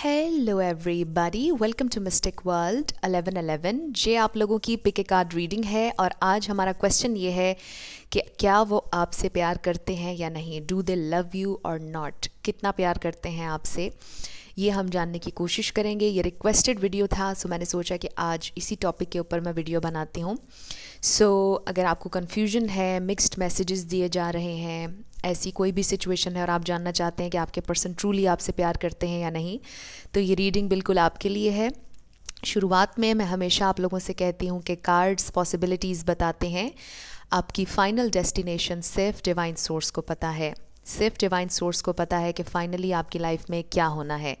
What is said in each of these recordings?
Hello everybody welcome to mystic world 1111 ये आप लोगों की पिक ए कार्ड रीडिंग है और आज हमारा क्वेश्चन ये है कि क्या वो आपसे प्यार करते हैं या नहीं डू दे लव यू और नॉट कितना प्यार करते हैं आपसे ये हम जानने की कोशिश करेंगे ये रिक्वेस्टेड वीडियो था सो मैंने सोचा कि आज इसी टॉपिक के ऊपर मैं वीडियो बनाती हूँ सो so, अगर आपको कन्फ्यूजन है मिक्स्ड मैसेजेस दिए जा रहे हैं ऐसी कोई भी सिचुएशन है और आप जानना चाहते हैं कि आपके पर्सन ट्रूली आपसे प्यार करते हैं या नहीं तो ये रीडिंग बिल्कुल आपके लिए है शुरुआत में मैं हमेशा आप लोगों से कहती हूँ कि कार्ड्स पॉसिबिलिटीज़ बताते हैं आपकी फ़ाइनल डेस्टिनेशन सिर्फ डिवाइन सोर्स को पता है सिर्फ डिवाइन सोर्स को पता है कि फाइनली आपकी लाइफ में क्या होना है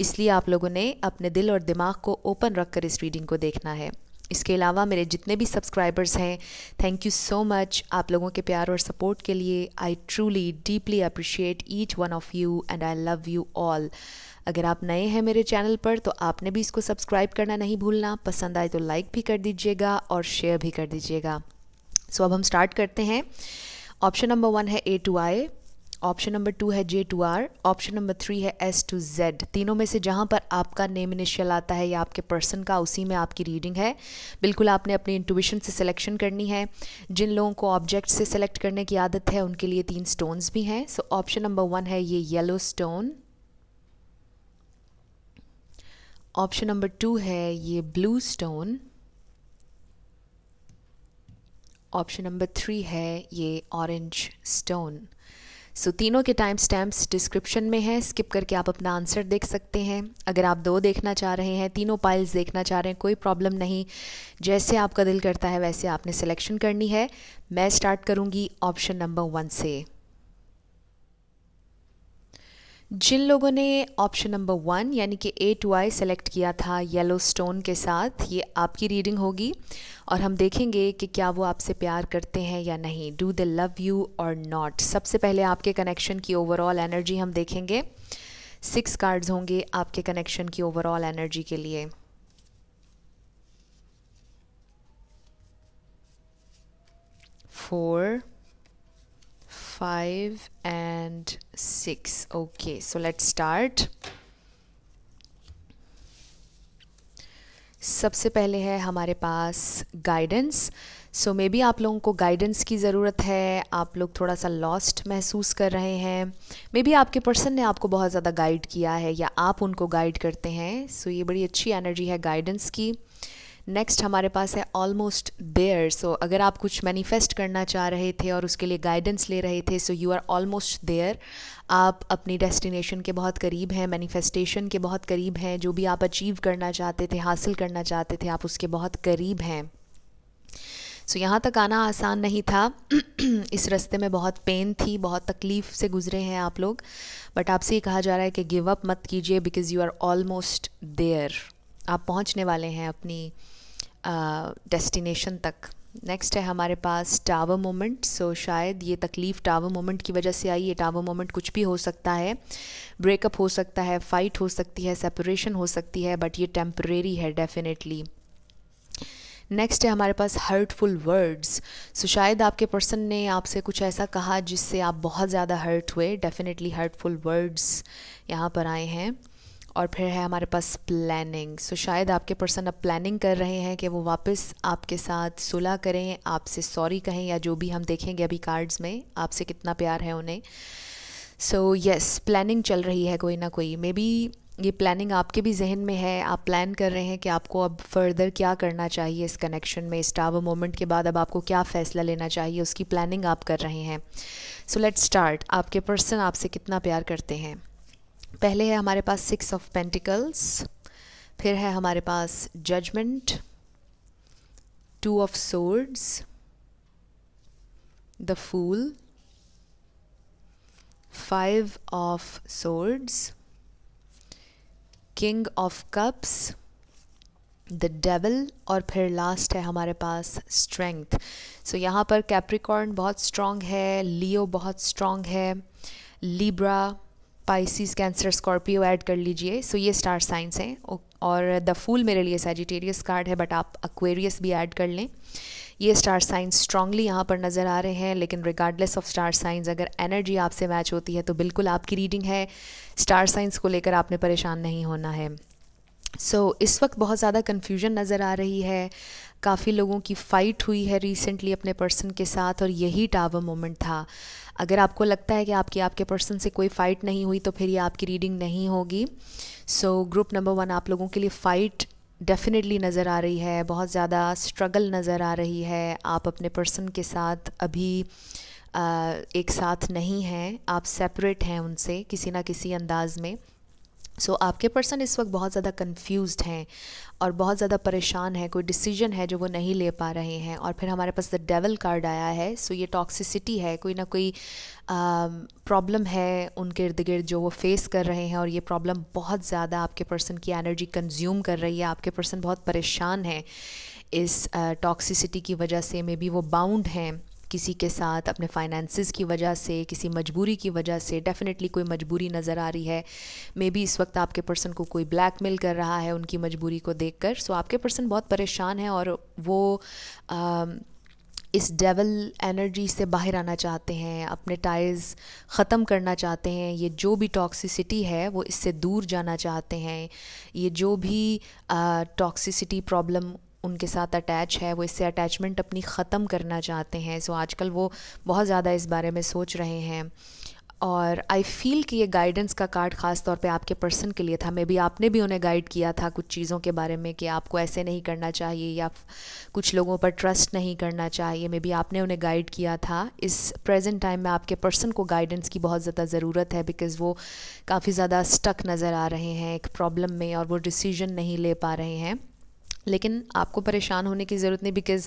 इसलिए आप लोगों ने अपने दिल और दिमाग को ओपन रखकर इस रीडिंग को देखना है इसके अलावा मेरे जितने भी सब्सक्राइबर्स हैं थैंक यू सो मच आप लोगों के प्यार और सपोर्ट के लिए I truly deeply appreciate each one of you and I love you all अगर आप नए हैं मेरे चैनल पर तो आपने भी इसको सब्सक्राइब करना नहीं भूलना पसंद आए तो लाइक भी कर दीजिएगा और शेयर भी कर दीजिएगा सो so, अब हम स्टार्ट करते हैं ऑप्शन नंबर वन है A to I option number two है J to R option number three है एस टू जेड तीनों में से जहां पर आपका नेम इनिशियल आता है या आपके पर्सन का उसी में आपकी रीडिंग है बिल्कुल आपने अपनी इंटूविशन से सिलेक्शन करनी है जिन लोगों को ऑब्जेक्ट से सिलेक्ट करने की आदत है उनके लिए तीन स्टोन्स भी हैं सो ऑप्शन नंबर वन है ये yellow stone option number two है ये blue stone option number three है ये ऑरेंज स्टोन सो so, तीनों के टाइम स्टैम्प्स डिस्क्रिप्शन में हैं स्किप करके आप अपना आंसर देख सकते हैं अगर आप दो देखना चाह रहे हैं तीनों पाइल्स देखना चाह रहे हैं कोई प्रॉब्लम नहीं जैसे आपका दिल करता है वैसे आपने सिलेक्शन करनी है मैं स्टार्ट करूंगी ऑप्शन नंबर वन से जिन लोगों ने ऑप्शन नंबर वन यानी कि ए टू आई सेलेक्ट किया था येलो स्टोन के साथ ये आपकी रीडिंग होगी और हम देखेंगे कि क्या वो आपसे प्यार करते हैं या नहीं डू दे लव यू और नॉट सबसे पहले आपके कनेक्शन की ओवरऑल एनर्जी हम देखेंगे सिक्स कार्ड्स होंगे आपके कनेक्शन की ओवरऑल एनर्जी के लिए four five and six okay so let's start सबसे पहले है हमारे पास गाइडेंस सो मे बी आप लोगों को गाइडेंस की ज़रूरत है आप लोग थोड़ा सा लॉस्ट महसूस कर रहे हैं मे बी आपके पर्सन ने आपको बहुत ज़्यादा गाइड किया है या आप उनको गाइड करते हैं सो so ये बड़ी अच्छी एनर्जी है गाइडेंस की नेक्स्ट हमारे पास है ऑलमोस्ट देयर सो अगर आप कुछ मैनिफेस्ट करना चाह रहे थे और उसके लिए गाइडेंस ले रहे थे so you are almost there आप अपनी डेस्टिनेशन के बहुत करीब हैं मैनिफेस्टेशन के बहुत करीब हैं जो भी आप अचीव करना चाहते थे हासिल करना चाहते थे आप उसके बहुत करीब हैं सो so, यहाँ तक आना आसान नहीं था इस रास्ते में बहुत पेन थी बहुत तकलीफ़ से गुजरे हैं आप लोग बट आपसे ये कहा जा रहा है कि गिव अप मत कीजिए because you are almost there आप पहुँचने वाले हैं अपनी डेस्टिनेशन तक नेक्स्ट है हमारे पास टावर मोमेंट सो शायद ये तकलीफ़ टावर मोमेंट की वजह से आई ये टावर मोमेंट कुछ भी हो सकता है ब्रेकअप हो सकता है फ़ाइट हो सकती है सेपरेशन हो सकती है बट ये टेम्प्रेरी है डेफिनेटली नेक्स्ट है हमारे पास हर्टफुल वर्ड्स सो शायद आपके पर्सन ने आपसे कुछ ऐसा कहा जिससे आप बहुत ज़्यादा हर्ट हुए डेफिनेटली हर्टफुल वर्ड्स यहाँ पर आए हैं और फिर है हमारे पास प्लानिंग सो शायद आपके पर्सन अब प्लानिंग कर रहे हैं कि वो वापस आपके साथ सुलह करें आपसे सॉरी कहें या जो भी हम देखेंगे अभी कार्ड्स में आपसे कितना प्यार है उन्हें सो यस प्लानिंग चल रही है कोई ना कोई मे बी ये प्लानिंग आपके भी जहन में है आप प्लान कर रहे हैं कि आपको अब फर्दर क्या करना चाहिए इस कनेक्शन में इस टावर मोमेंट के बाद अब आपको क्या फ़ैसला लेना चाहिए उसकी प्लानिंग आप कर रहे हैं सो लेट्स स्टार्ट आपके पर्सन आपसे कितना प्यार करते हैं पहले है हमारे पास सिक्स ऑफ पेंटिकल्स फिर है हमारे पास judgement two of swords the fool five of swords king of cups the devil और फिर लास्ट है हमारे पास स्ट्रेंथ सो so, यहाँ पर कैप्रिकॉर्न बहुत स्ट्रांग है लियो बहुत स्ट्रांग है Libra Pisces Cancer Scorpio add कर लीजिए सो ये स्टार साइंस हैं और द फूल मेरे लिए सेजिटेरियस कार्ड है बट आप अक्वेरियस भी ऐड कर लें ये स्टार साइंस स्ट्रांगली यहाँ पर नज़र आ रहे हैं लेकिन रिगार्डलेस ऑफ स्टार साइंस अगर एनर्जी आपसे मैच होती है तो बिल्कुल आपकी रीडिंग है स्टार साइंस को लेकर आपने परेशान नहीं होना है सो so, इस वक्त बहुत ज़्यादा कन्फ्यूजन नज़र आ रही है काफ़ी लोगों की फ़ाइट हुई है रिसेंटली अपने पर्सन के साथ और यही टावर मोमेंट था अगर आपको लगता है कि आपकी आपके पर्सन से कोई फ़ाइट नहीं हुई तो फिर ये आपकी रीडिंग नहीं होगी सो ग्रुप नंबर वन आप लोगों के लिए फ़ाइट डेफिनेटली नज़र आ रही है बहुत ज़्यादा स्ट्रगल नज़र आ रही है आप अपने पर्सन के साथ अभी आ, एक साथ नहीं हैं आप सेपरेट हैं उनसे किसी ना किसी अंदाज में सो so, आपके पर्सन इस वक्त बहुत ज़्यादा कन्फ्यूज़ हैं और बहुत ज़्यादा परेशान है कोई डिसीजन है जो वो नहीं ले पा रहे हैं और फिर हमारे पास द डेवल कार्ड आया है सो so ये टॉक्सिसिटी है कोई ना कोई प्रॉब्लम है उनके इर्द गिर्द जो वो फेस कर रहे हैं और ये प्रॉब्लम बहुत ज़्यादा आपके पर्सन की एनर्जी कंज्यूम कर रही है आपके पर्सन बहुत परेशान हैं इस टॉक्सिसिटी uh, की वजह से मे बी वो बाउंड हैं किसी के साथ अपने फाइनेंसिस की वजह से किसी मजबूरी की वजह से डेफ़िनेटली कोई मजबूरी नज़र आ रही है मे बी इस वक्त आपके पर्सन को कोई ब्लैकमेल कर रहा है उनकी मजबूरी को देख कर सो so आपके पर्सन बहुत परेशान है और वो आ, um, इस डेवल एनर्जी से बाहर आना चाहते हैं अपने टाइज ख़त्म करना चाहते हैं ये जो भी टॉक्सिसिटी है वो इससे दूर जाना चाहते हैं ये जो भी टॉक्सिसिटी uh, प्रॉब्लम उनके साथ अटैच है वो इससे अटैचमेंट अपनी ख़त्म करना चाहते हैं सो आजकल वो बहुत ज़्यादा इस बारे में सोच रहे हैं और आई फील कि ये गाइडेंस का कार्ड ख़ास तौर पे आपके पर्सन के लिए था मे बी आपने भी उन्हें गाइड किया था कुछ चीज़ों के बारे में कि आपको ऐसे नहीं करना चाहिए या कुछ लोगों पर ट्रस्ट नहीं करना चाहिए मे बी आपने उन्हें गाइड किया था इस प्रेजेंट टाइम में आपके पर्सन को गाइडेंस की बहुत ज़्यादा ज़रूरत है बिकॉज़ वो काफ़ी ज़्यादा स्टक नज़र आ रहे हैं एक प्रॉब्लम में और वो डिसीजन नहीं ले पा रहे हैं लेकिन आपको परेशान होने की ज़रूरत नहीं बिकॉज़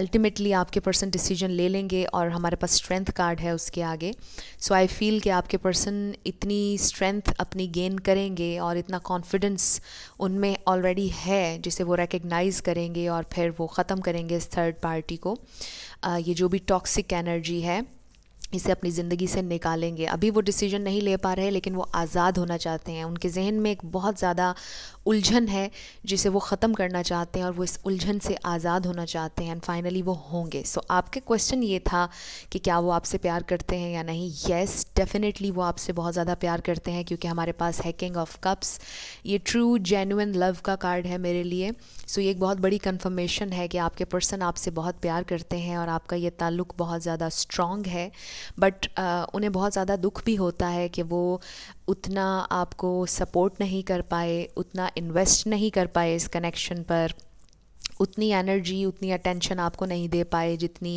अल्टीमेटली आपके पर्सन डिसीजन ले लेंगे और हमारे पास स्ट्रेंथ कार्ड है उसके आगे सो आई फील कि आपके पर्सन इतनी स्ट्रेंथ अपनी गेन करेंगे और इतना कॉन्फिडेंस उनमें ऑलरेडी है जिसे वो रिकग्नाइज करेंगे और फिर वो ख़त्म करेंगे इस थर्ड पार्टी को आ, ये जो भी टॉक्सिक एनर्जी है इसे अपनी ज़िंदगी से निकालेंगे अभी वो डिसीजन नहीं ले पा रहे लेकिन वो आज़ाद होना चाहते हैं उनके जहन में एक बहुत ज़्यादा उलझन है जिसे वो ख़त्म करना चाहते हैं और वो इस उलझन से आज़ाद होना चाहते हैं एंड फाइनली वो होंगे सो so, आपके क्वेश्चन ये था कि क्या वो आपसे प्यार करते हैं या नहीं येस yes, डेफिनेटली वो आपसे बहुत ज़्यादा प्यार करते हैं क्योंकि हमारे पास हैकिंग ऑफ कप्स ये ट्रू जेनुन लव का कार्ड है मेरे लिए सो ये एक बहुत बड़ी कन्फर्मेशन है कि आपके पर्सन आपसे बहुत प्यार करते हैं और आपका ये ताल्लुक बहुत ज़्यादा स्ट्रॉन्ग है बट उन्हें बहुत ज़्यादा दुख भी होता है कि वो उतना आपको सपोर्ट नहीं कर पाए उतना इन्वेस्ट नहीं कर पाए इस कनेक्शन पर उतनी एनर्जी उतनी अटेंशन आपको नहीं दे पाए जितनी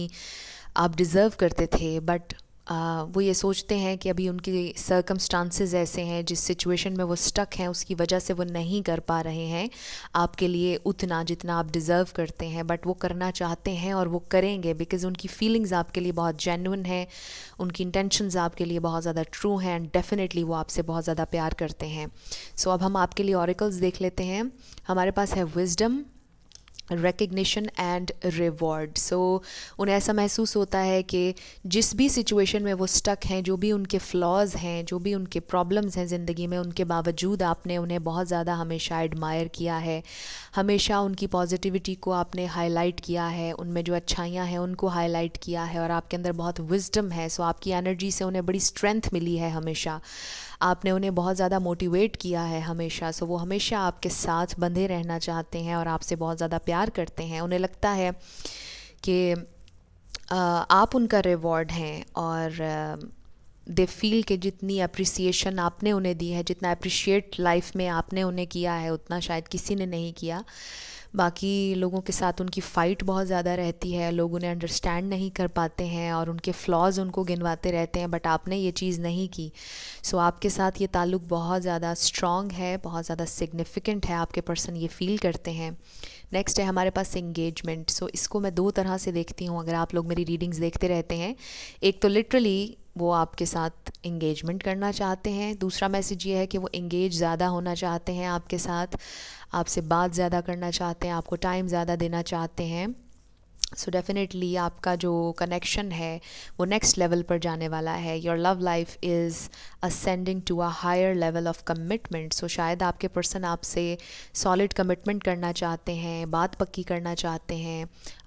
आप डिज़र्व करते थे बट वो ये सोचते हैं कि अभी उनके सर्कमस्टांसेस ऐसे हैं जिस सिचुएशन में वो स्टक हैं उसकी वजह से वो नहीं कर पा रहे हैं आपके लिए उतना जितना आप डिज़र्व करते हैं बट वो करना चाहते हैं और वो करेंगे बिकॉज उनकी फीलिंग्स आपके लिए बहुत जेनुन हैं उनकी इंटेंशंस आपके लिए बहुत ज़्यादा ट्रू हैं एंड डेफिनेटली वो आपसे बहुत ज़्यादा प्यार करते हैं सो so, अब हम आपके लिए औरकल्स देख लेते हैं हमारे पास है wisdom recognition and reward so उन्हें ऐसा महसूस होता है कि जिस भी सिचुएशन में वो स्टक हैं जो भी उनके फ्लॉज हैं जो भी उनके प्रॉब्लम्स हैं ज़िंदगी में उनके बावजूद आपने उन्हें बहुत ज़्यादा हमेशा एडमायर किया है हमेशा उनकी पॉजिटिविटी को आपने हाईलाइट किया है उनमें जो अच्छाइयाँ हैं उनको हाईलाइट किया है और आपके अंदर बहुत विजडम है सो आपकी एनर्जी से उन्हें बड़ी स्ट्रेंथ मिली है हमेशा आपने उन्हें बहुत ज़्यादा मोटिवेट किया है हमेशा सो वो हमेशा आपके साथ बंधे रहना चाहते हैं और आपसे बहुत ज़्यादा प्यार करते हैं उन्हें लगता है कि आप उनका रिवॉर्ड हैं और दे फील के जितनी अप्रिसिएशन आपने उन्हें दी है जितना अप्रिशिएट लाइफ में आपने उन्हें किया है उतना शायद किसी ने नहीं किया बाकी लोगों के साथ उनकी फ़ाइट बहुत ज़्यादा रहती है लोग उन्हें अंडरस्टैंड नहीं कर पाते हैं और उनके फ्लॉज़ उनको गिनवाते रहते हैं बट आपने ये चीज़ नहीं की सो so, आपके साथ ये ताल्लुक बहुत ज़्यादा स्ट्रॉन्ग है बहुत ज़्यादा सिग्निफिकेंट है आपके पर्सन ये फ़ील करते हैं नेक्स्ट है हमारे पास इंगेजमेंट सो so, इसको मैं दो तरह से देखती हूँ अगर आप लोग मेरी रीडिंग्स देखते रहते हैं एक तो लिटरली वो आपके साथ इंगेजमेंट करना चाहते हैं दूसरा मैसेज ये है कि वो इंगेज ज़्यादा होना चाहते हैं आपके साथ आपसे बात ज़्यादा करना चाहते हैं आपको टाइम ज़्यादा देना चाहते हैं सो so डेफिनेटली आपका जो कनेक्शन है वो नेक्स्ट लेवल पर जाने वाला है your love life is ascending to a higher level of commitment so शायद आपके पर्सन आपसे सॉलिड कमिटमेंट करना चाहते हैं बात पक्की करना चाहते हैं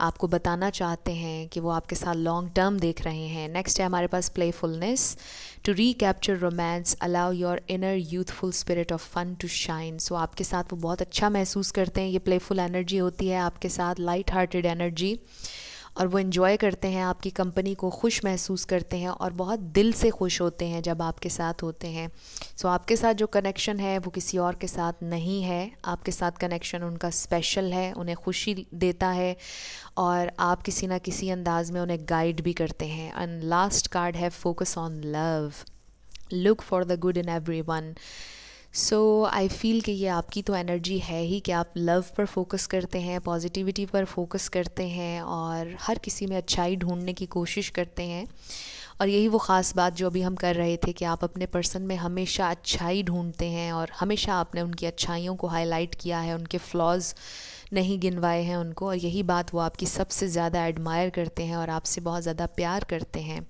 आपको बताना चाहते हैं कि वो आपके साथ लॉन्ग टर्म देख रहे हैं नेक्स्ट है हमारे पास playfulness to recapture romance allow your inner youthful spirit of fun to shine so आपके साथ वो बहुत अच्छा महसूस करते हैं ये प्लेफुल एनर्जी होती है आपके साथ लाइट हार्टेड एनर्जी और वो इन्जॉय करते हैं आपकी कंपनी को खुश महसूस करते हैं और बहुत दिल से खुश होते हैं जब आपके साथ होते हैं सो so, आपके साथ जो कनेक्शन है वो किसी और के साथ नहीं है आपके साथ कनेक्शन उनका स्पेशल है उन्हें खुशी देता है और आप किसी ना किसी अंदाज में उन्हें गाइड भी करते हैं एंड लास्ट कार्ड है focus on love look for the good in everyone so I feel कि ये आपकी तो एनर्जी है ही कि आप लव पर फोकस करते हैं पॉजिटिविटी पर फोकस करते हैं और हर किसी में अच्छाई ढूंढने की कोशिश करते हैं और यही वो ख़ास बात जो अभी हम कर रहे थे कि आप अपने पर्सन में हमेशा अच्छाई ढूंढते हैं और हमेशा आपने उनकी अच्छाइयों को हाईलाइट किया है उनके फ्लॉज़ नहीं गिनवाए हैं उनको और यही बात वो आपकी सबसे ज़्यादा एडमायर करते हैं और आपसे बहुत ज़्यादा प्यार करते हैं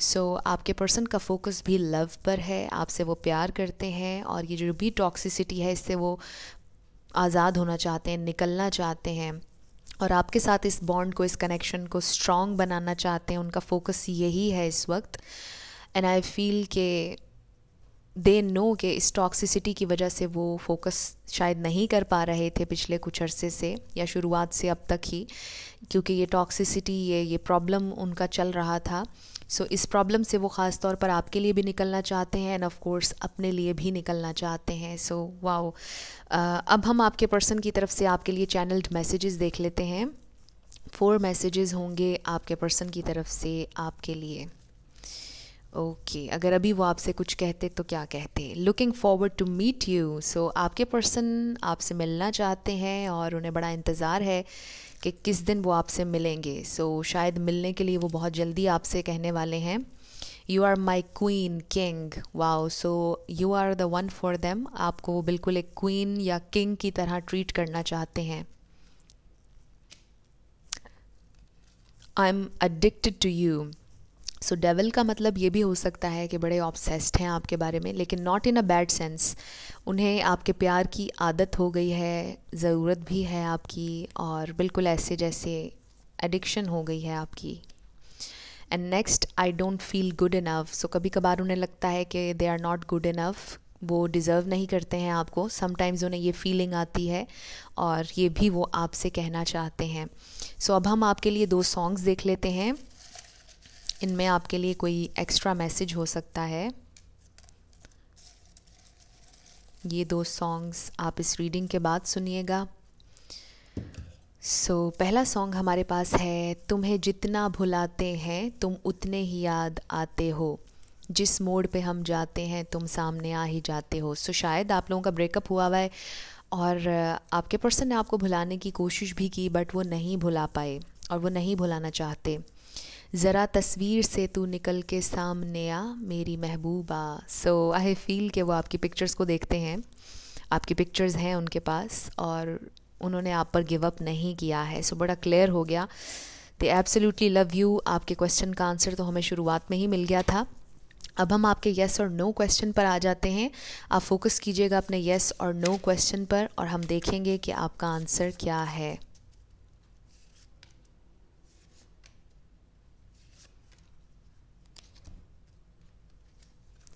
सो so, आपके पर्सन का फोकस भी लव पर है आपसे वो प्यार करते हैं और ये जो भी टॉक्सिसिटी है इससे वो आज़ाद होना चाहते हैं निकलना चाहते हैं और आपके साथ इस बॉन्ड को इस कनेक्शन को स्ट्रॉन्ग बनाना चाहते हैं उनका फोकस यही है इस वक्त एंड आई फील के दे नो के इस टॉक्सिसिटी की वजह से वो फोकस शायद नहीं कर पा रहे थे पिछले कुछ अरसे से या शुरुआत से अब तक ही क्योंकि ये टॉक्सिसिटी ये ये प्रॉब्लम उनका चल रहा था सो so, इस प्रॉब्लम से वो ख़ास तौर पर आपके लिए भी निकलना चाहते हैं एंड ऑफ कोर्स अपने लिए भी निकलना चाहते हैं सो so, वाओ uh, अब हम आपके पर्सन की तरफ से आपके लिए चैनल्ड मैसेजेस देख लेते हैं फोर मैसेजेस होंगे आपके पर्सन की तरफ से आपके लिए ओके okay, अगर अभी वो आपसे कुछ कहते तो क्या कहते looking forward to meet you so आपके पर्सन आपसे मिलना चाहते हैं और उन्हें बड़ा इंतज़ार है कि किस दिन वो आपसे मिलेंगे सो so, शायद मिलने के लिए वो बहुत जल्दी आपसे कहने वाले हैं you are my queen king wow so you are the one for them आपको वो बिल्कुल एक क्वीन या किंग की तरह ट्रीट करना चाहते हैं I am addicted to you so so, devil का मतलब ये भी हो सकता है कि बड़े ऑब्सेस्ड हैं आपके बारे में लेकिन not in a bad sense उन्हें आपके प्यार की आदत हो गई है ज़रूरत भी है आपकी और बिल्कुल ऐसे जैसे एडिक्शन हो गई है आपकी and next I don't feel good enough so कभी कभार उन्हें लगता है कि they are not good enough वो डिज़र्व नहीं करते हैं आपको समटाइम्स उन्हें ये फीलिंग आती है और ये भी वो आपसे कहना चाहते हैं सो so, अब हम आपके लिए दो सॉन्ग्स देख लेते हैं इनमें आपके लिए कोई एक्स्ट्रा मैसेज हो सकता है ये दो सॉन्ग्स आप इस रीडिंग के बाद सुनिएगा सो so, पहला सॉन्ग हमारे पास है तुम्हें जितना भुलाते हैं तुम उतने ही याद आते हो जिस मोड़ पे हम जाते हैं तुम सामने आ ही जाते हो सो so, शायद आप लोगों का ब्रेकअप हुआ हुआ है और आपके पर्सन ने आपको भुलाने की कोशिश भी की बट वो नहीं भुला पाए और वो नहीं भुलाना चाहते ज़रा तस्वीर से तू निकल के सामने आ मेरी महबूबा सो आई फील कि वो आपकी पिक्चर्स को देखते हैं आपकी पिक्चर्स हैं उनके पास और उन्होंने आप पर गिव अप नहीं किया है सो so, बड़ा क्लियर हो गया दे एब्सोल्युटली लव यू आपके क्वेश्चन का आंसर तो हमें शुरुआत में ही मिल गया था अब हम आपके येस और नो क्वेश्चन पर आ जाते हैं आप फोकस कीजिएगा अपने येस और नो क्वेश्चन पर और हम देखेंगे कि आपका आंसर क्या है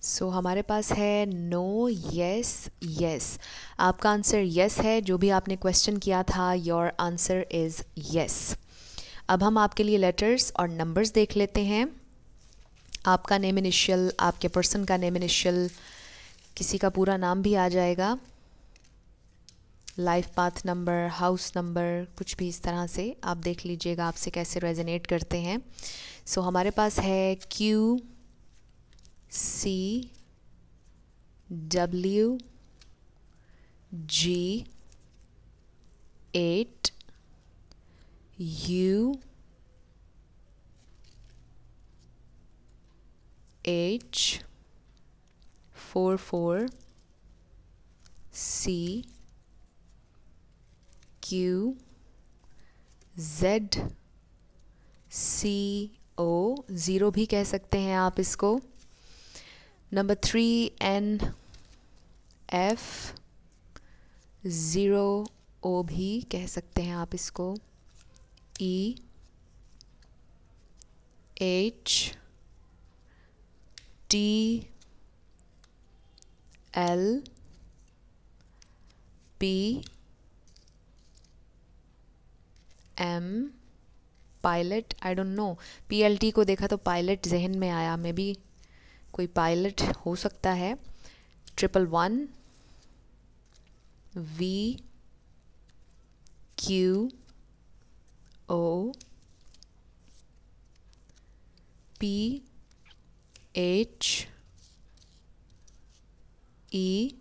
सो so, हमारे पास है नो यस यस आपका आंसर यस yes है जो भी आपने क्वेश्चन किया था योर आंसर इज़ यस अब हम आपके लिए लेटर्स और नंबर्स देख लेते हैं आपका नेम इनिशियल आपके पर्सन का नेम इनिशियल किसी का पूरा नाम भी आ जाएगा life path number house number कुछ भी इस तरह से आप देख लीजिएगा आपसे कैसे रेजिनेट करते हैं सो so, हमारे पास है Q C W G 8 U H 4 4 C Q Z C O zero भी कह सकते हैं आप इसको number three n f zero O भी कह सकते हैं आप इसको e h T L P M pilot I don't know P L T को देखा तो पायलट जहन में आया मे बी कोई पायलट हो सकता है triple one V Q O P H E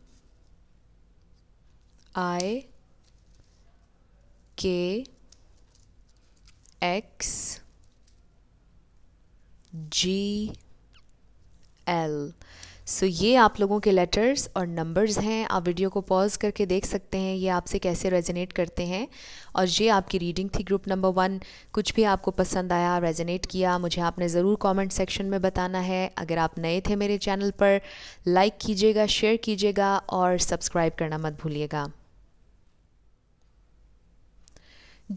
I K X G L so ये आप लोगों के लेटर्स और नंबर्स हैं आप वीडियो को पॉज करके देख सकते हैं ये आपसे कैसे रेजोनेट करते हैं और ये आपकी रीडिंग थी ग्रुप नंबर वन कुछ भी आपको पसंद आया रेजोनेट किया मुझे आपने ज़रूर कमेंट सेक्शन में बताना है अगर आप नए थे मेरे चैनल पर लाइक कीजिएगा शेयर कीजिएगा और सब्सक्राइब करना मत भूलिएगा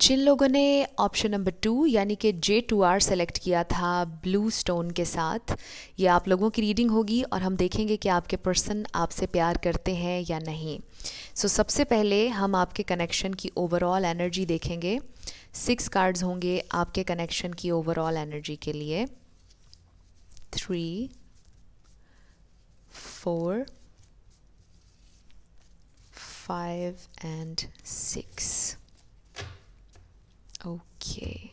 जिन लोगों ने ऑप्शन नंबर टू यानी कि जे टू आर सेलेक्ट किया था ब्लू स्टोन के साथ ये आप लोगों की रीडिंग होगी और हम देखेंगे कि आपके पर्सन आपसे प्यार करते हैं या नहीं सो so, सबसे पहले हम आपके कनेक्शन की ओवरऑल एनर्जी देखेंगे सिक्स कार्ड्स होंगे आपके कनेक्शन की ओवरऑल एनर्जी के लिए three four five and six देखिए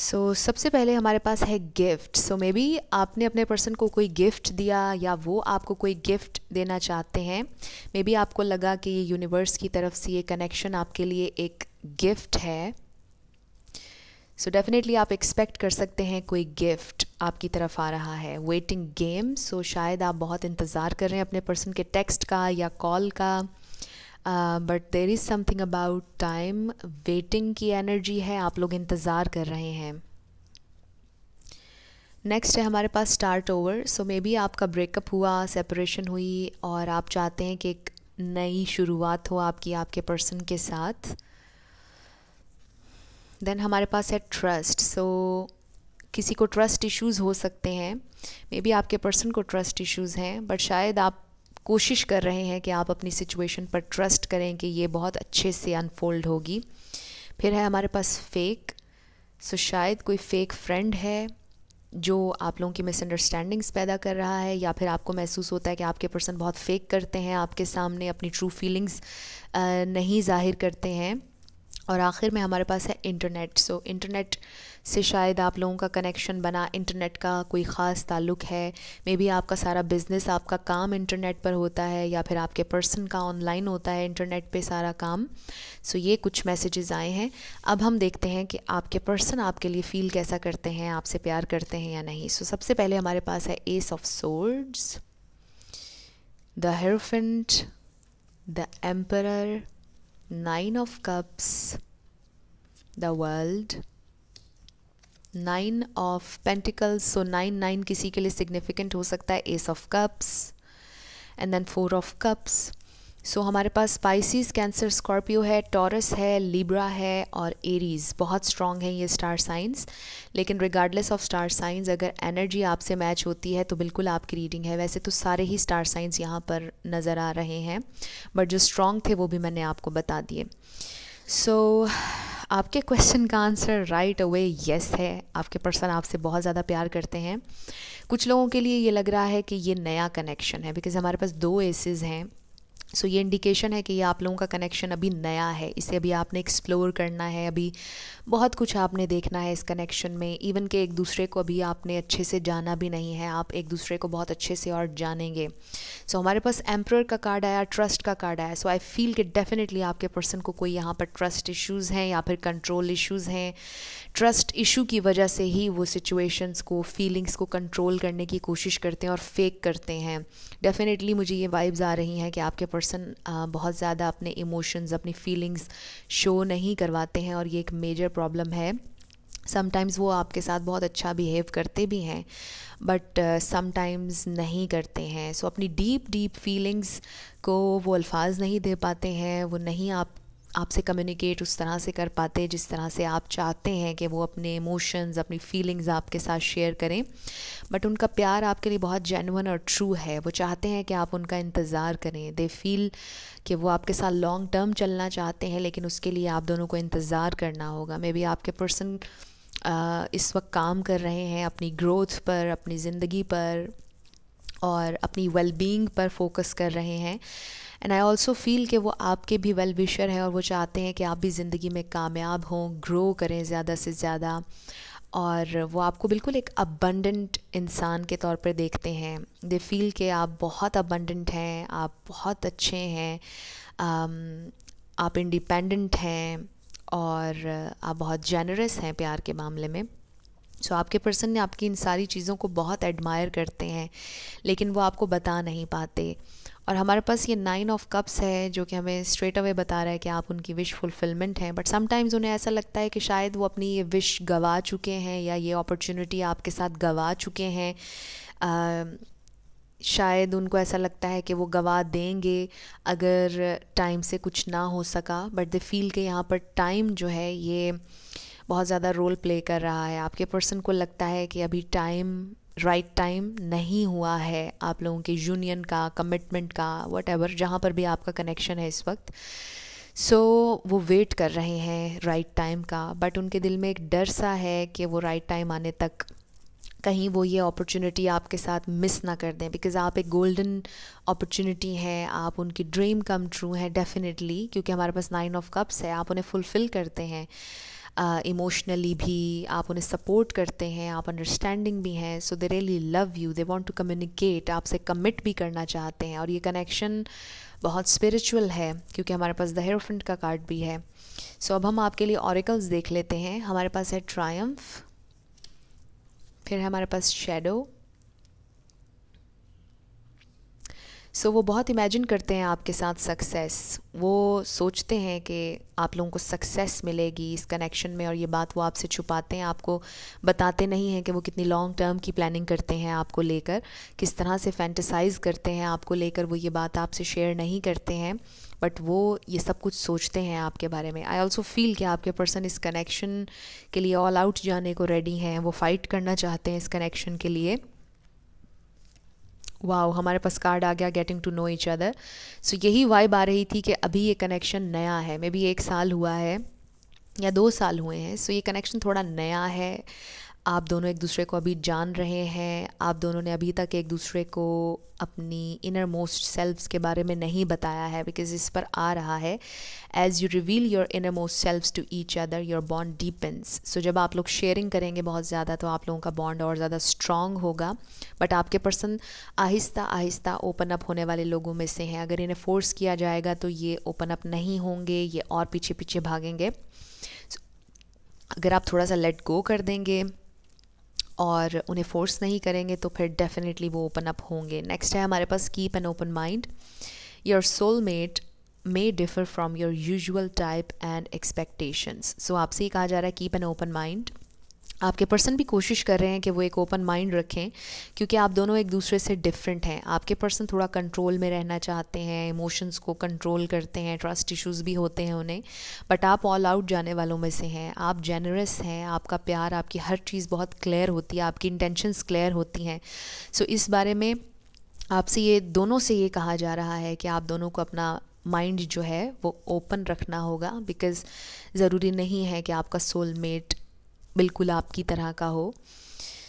सो so, सबसे पहले हमारे पास है गिफ्ट सो मे बी आपने अपने पर्सन को कोई गिफ्ट दिया या वो आपको कोई गिफ्ट देना चाहते हैं मे बी आपको लगा कि ये यूनिवर्स की तरफ से ये कनेक्शन आपके लिए एक गिफ्ट है सो so, डेफिनेटली आप एक्सपेक्ट कर सकते हैं कोई गिफ्ट आपकी तरफ आ रहा है वेटिंग गेम सो शायद आप बहुत इंतज़ार कर रहे हैं अपने पर्सन के टेक्स्ट का या कॉल का but there is something about time waiting की एनर्जी है आप लोग इंतज़ार कर रहे हैं नेक्स्ट है हमारे पास स्टार्ट ओवर सो मे बी आपका ब्रेकअप हुआ सेपरेशन हुई और आप चाहते हैं कि एक नई शुरुआत हो आपकी आपके पर्सन के साथ देन हमारे पास है ट्रस्ट सो so, किसी को ट्रस्ट इश्यूज़ हो सकते हैं मे बी आपके पर्सन को ट्रस्ट इश्यूज़ हैं बट शायद आप कोशिश कर रहे हैं कि आप अपनी सिचुएशन पर ट्रस्ट करें कि ये बहुत अच्छे से अनफोल्ड होगी फिर है हमारे पास फेक सो शायद कोई फेक फ्रेंड है जो आप लोगों की मिसअंडरस्टैंडिंग्स पैदा कर रहा है या फिर आपको महसूस होता है कि आपके पर्सन बहुत फेक करते हैं आपके सामने अपनी ट्रू फीलिंग्स नहीं जाहिर करते हैं और आखिर में हमारे पास है इंटरनेट सो इंटरनेट से शायद आप लोगों का कनेक्शन बना इंटरनेट का कोई ख़ास ताल्लुक है मे बी आपका सारा बिज़नेस आपका काम इंटरनेट पर होता है या फिर आपके पर्सन का ऑनलाइन होता है इंटरनेट पे सारा काम सो ये कुछ मैसेजेस आए हैं अब हम देखते हैं कि आपके पर्सन आपके लिए फ़ील कैसा करते हैं आपसे प्यार करते हैं या नहीं सो सबसे पहले हमारे पास है ace of swords the hierophant the emperor nine of cups the world nine of pentacles so nine nine किसी के लिए सिग्निफिकेंट हो सकता है ace of cups and then four of cups so so, हमारे पास स्पाइसीज़ कैंसर स्कॉर्पियो है Taurus है लिब्रा है और एरीज बहुत स्ट्रांग है ये स्टार साइंस लेकिन रिगार्डलेस ऑफ स्टार साइंस अगर एनर्जी आपसे मैच होती है तो बिल्कुल आपकी रीडिंग है वैसे तो सारे ही स्टार साइंस यहाँ पर नज़र आ रहे हैं बट जो स्ट्रांग थे वो भी मैंने आपको बता दिए सो so, आपके क्वेश्चन का आंसर राइट अवे यस है आपके पर्सन आपसे बहुत ज़्यादा प्यार करते हैं कुछ लोगों के लिए ये लग रहा है कि ये नया कनेक्शन है बिकॉज़ हमारे पास दो एसेज हैं सो so, ये इंडिकेशन है कि ये आप लोगों का कनेक्शन अभी नया है इसे अभी आपने एक्सप्लोर करना है अभी बहुत कुछ आपने देखना है इस कनेक्शन में इवन के एक दूसरे को अभी आपने अच्छे से जाना भी नहीं है आप एक दूसरे को बहुत अच्छे से और जानेंगे सो so, हमारे पास एम्प्रर का कार्ड आया ट्रस्ट का कार्ड आया सो आई फील कि डेफिनेटली आपके पर्सन को कोई यहाँ पर ट्रस्ट इशूज़ हैं या फिर कंट्रोल इशूज़ हैं ट्रस्ट इशू की वजह से ही वो सिचुएशंस को फीलिंग्स को कंट्रोल करने की कोशिश करते हैं और फेक करते हैं डेफिनेटली मुझे ये वाइब्स आ रही हैं कि आपके पर्सन बहुत ज़्यादा अपने इमोशंस अपनी फीलिंग्स शो नहीं करवाते हैं और ये एक मेजर प्रॉब्लम है समटाइम्स वो आपके साथ बहुत अच्छा बिहेव करते भी हैं बट समटाइम्स नहीं करते हैं सो so, अपनी डीप डीप फीलिंग्स को वो अल्फाज नहीं दे पाते हैं वो नहीं आप आपसे कम्युनिकेट उस तरह से कर पाते जिस तरह से आप चाहते हैं कि वो अपने इमोशंस अपनी फीलिंग्स आपके साथ शेयर करें बट उनका प्यार आपके लिए बहुत जेनवन और ट्रू है वो चाहते हैं कि आप उनका इंतज़ार करें दे फील कि वो आपके साथ लॉन्ग टर्म चलना चाहते हैं लेकिन उसके लिए आप दोनों को इंतज़ार करना होगा मे बी आपके पर्सन इस वक्त काम कर रहे हैं अपनी ग्रोथ पर अपनी ज़िंदगी पर और अपनी वेलबींग पर फोकस कर रहे हैं एंड आई ऑल्सो फील कि वो आपके भी वेल विशर हैं और वो चाहते हैं कि आप भी ज़िंदगी में कामयाब हों ग्रो करें ज़्यादा से ज़्यादा और वो आपको बिल्कुल एक अबंडेंट इंसान के तौर पर देखते हैं दे फील के आप बहुत अबंडेंट हैं आप बहुत अच्छे हैं um, आप इंडिपेंडेंट हैं और आप बहुत जेनरस हैं प्यार के मामले में सो so, आपके पर्सन ने आपकी इन सारी चीज़ों को बहुत एडमायर करते हैं लेकिन वो आपको बता नहीं पाते और हमारे पास ये नाइन ऑफ कप्स है जो कि हमें स्ट्रेट अवे बता रहा है कि आप उनकी विश फुलफिलमेंट हैं बट समटाइम्स उन्हें ऐसा लगता है कि शायद वो अपनी ये विश गवा चुके हैं या ये अपॉर्चुनिटी आपके साथ गवा चुके हैं शायद उनको ऐसा लगता है कि वो गवा देंगे अगर टाइम से कुछ ना हो सका बट दे फील के यहाँ पर टाइम जो है ये बहुत ज़्यादा रोल प्ले कर रहा है आपके पर्सन को लगता है कि अभी टाइम राइट right टाइम नहीं हुआ है आप लोगों के यूनियन का कमिटमेंट का वट एवर जहाँ पर भी आपका कनेक्शन है इस वक्त सो so, वो वेट कर रहे हैं राइट right टाइम का बट उनके दिल में एक डर सा है कि वो राइट right टाइम आने तक कहीं वो ये अपॉर्चुनिटी आपके साथ मिस ना कर दें बिकॉज़ आप एक गोल्डन अपॉर्चुनिटी हैं आप उनकी ड्रीम कम ट्रू हैं डेफिनेटली क्योंकि हमारे पास नाइन ऑफ कप्स है आप उन्हें फुलफ़िल करते हैं इमोशनली uh, भी आप उन्हें सपोर्ट करते हैं आप अंडरस्टैंडिंग भी हैं so they really love you they want to communicate आपसे कमिट भी करना चाहते हैं और ये कनेक्शन बहुत स्पिरिचुअल है क्योंकि हमारे पास द हेरोफेंट का कार्ड भी है सो so, अब हम आपके लिए ऑरिकल्स देख लेते हैं हमारे पास है ट्रायम्फ फिर हमारे पास शेडो सो so, वो बहुत इमेजिन करते हैं आपके साथ सक्सेस वो सोचते हैं कि आप लोगों को सक्सेस मिलेगी इस कनेक्शन में और ये बात वो आपसे छुपाते हैं आपको बताते नहीं हैं कि वो कितनी लॉन्ग टर्म की प्लानिंग करते हैं आपको लेकर किस तरह से फैंटिसाइज़ करते हैं आपको लेकर वो ये बात आपसे शेयर नहीं करते हैं बट वो ये सब कुछ सोचते हैं आपके बारे में आई ऑल्सो फील कि आपके पर्सन इस कनेक्शन के लिए ऑल आउट जाने को रेडी हैं वो फाइट करना चाहते हैं इस कनेक्शन के लिए वाह हमारे पास कार्ड आ गया getting to know each other so यही वाइब आ रही थी कि अभी ये कनेक्शन नया है मे बी एक साल हुआ है या दो साल हुए हैं सो so ये कनेक्शन थोड़ा नया है आप दोनों एक दूसरे को अभी जान रहे हैं आप दोनों ने अभी तक एक दूसरे को अपनी इनर मोस्ट सेल्फ्स के बारे में नहीं बताया है बिकॉज इस पर आ रहा है as you reveal your innermost selves to each other your bond deepens so जब आप लोग शेयरिंग करेंगे बहुत ज़्यादा तो आप लोगों का बॉन्ड और ज़्यादा स्ट्रॉन्ग होगा बट आपके पर्सन आहिस्ता आहिस्ता ओपन अप होने वाले लोगों में से हैं अगर इन्हें फोर्स किया जाएगा तो ये ओपन अप नहीं होंगे ये और पीछे पीछे भागेंगे so, अगर आप थोड़ा सा लेट गो कर देंगे और उन्हें फोर्स नहीं करेंगे तो फिर डेफिनेटली वो ओपन अप होंगे नेक्स्ट है हमारे पास keep an open mind your soulmate may differ from your usual type and expectations so आपसे ही कहा जा रहा है कीप एन ओपन माइंड आपके पर्सन भी कोशिश कर रहे हैं कि वो एक ओपन माइंड रखें क्योंकि आप दोनों एक दूसरे से डिफरेंट हैं आपके पर्सन थोड़ा कंट्रोल में रहना चाहते हैं इमोशंस को कंट्रोल करते हैं ट्रस्ट इश्यूज भी होते हैं उन्हें बट आप ऑल आउट जाने वालों में से हैं आप जेनरस हैं आपका प्यार आपकी हर चीज़ बहुत क्लियर होती है आपकी इंटेंशंस क्लियर होती हैं सो so, इस बारे में आपसे ये दोनों से ये कहा जा रहा है कि आप दोनों को अपना माइंड जो है वो ओपन रखना होगा बिकॉज़ ज़रूरी नहीं है कि आपका सोलमेट बिल्कुल आपकी तरह का हो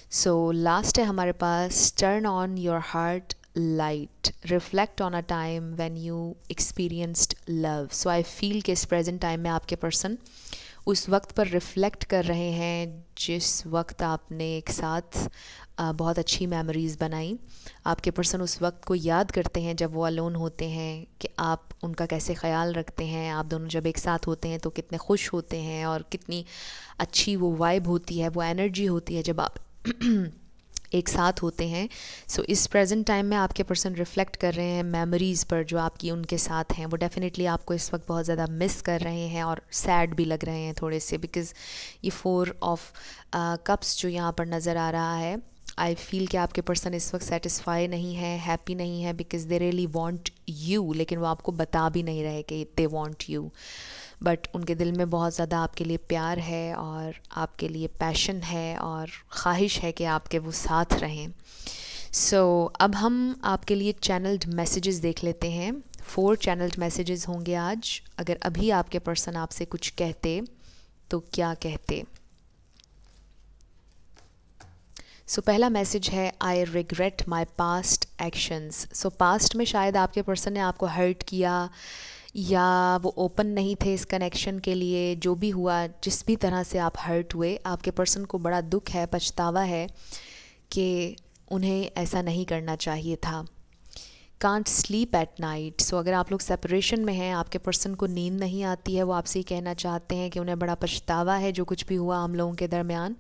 सो so, लास्ट है हमारे पास turn on your heart light reflect on a time when you experienced love so I feel कि इस प्रेजेंट टाइम में आपके पर्सन उस वक्त पर रिफ्लेक्ट कर रहे हैं जिस वक्त आपने एक साथ बहुत अच्छी मेमोरीज़ बनाई आपके पर्सन उस वक्त को याद करते हैं जब वो अलोन होते हैं कि आप उनका कैसे ख्याल रखते हैं आप दोनों जब एक साथ होते हैं तो कितने खुश होते हैं और कितनी अच्छी वो वाइब होती है वो एनर्जी होती है जब आप एक साथ होते हैं सो so, इस प्रेजेंट टाइम में आपके पर्सन रिफ्लेक्ट कर रहे हैं मेमोरीज़ पर जो आपकी उनके साथ हैं वो डेफ़िनेटली आपको इस वक्त बहुत ज़्यादा मिस कर रहे हैं और सैड भी लग रहे हैं थोड़े से बिकॉज़ ये फोर ऑफ कप्स जो यहाँ पर नज़र आ रहा है आई फील कि आपके पर्सन इस वक्त सेटिस्फाई नहीं है हैप्पी नहीं है because they really want you लेकिन वो आपको बता भी नहीं रहे कि दे वॉन्ट यू बट उनके दिल में बहुत ज़्यादा आपके लिए प्यार है और आपके लिए पैशन है और ख्वाहिश है कि आपके वो साथ रहें सो so, अब हम आपके लिए चैनल्ड मैसेजेस देख लेते हैं फोर चैनल्ड मैसेजेस होंगे आज अगर अभी आपके पर्सन आपसे कुछ कहते तो क्या कहते सो so, पहला मैसेज है I regret my past actions so past में शायद आपके पर्सन ने आपको हर्ट किया या वो ओपन नहीं थे इस कनेक्शन के लिए जो भी हुआ जिस भी तरह से आप हर्ट हुए आपके पर्सन को बड़ा दुख है पछतावा है कि उन्हें ऐसा नहीं करना चाहिए था can't sleep at night so अगर आप लोग सेपरेशन में हैं आपके पर्सन को नींद नहीं आती है वो आपसे ही कहना चाहते हैं कि उन्हें बड़ा पछतावा है जो कुछ भी हुआ हम लोगों के दरमियान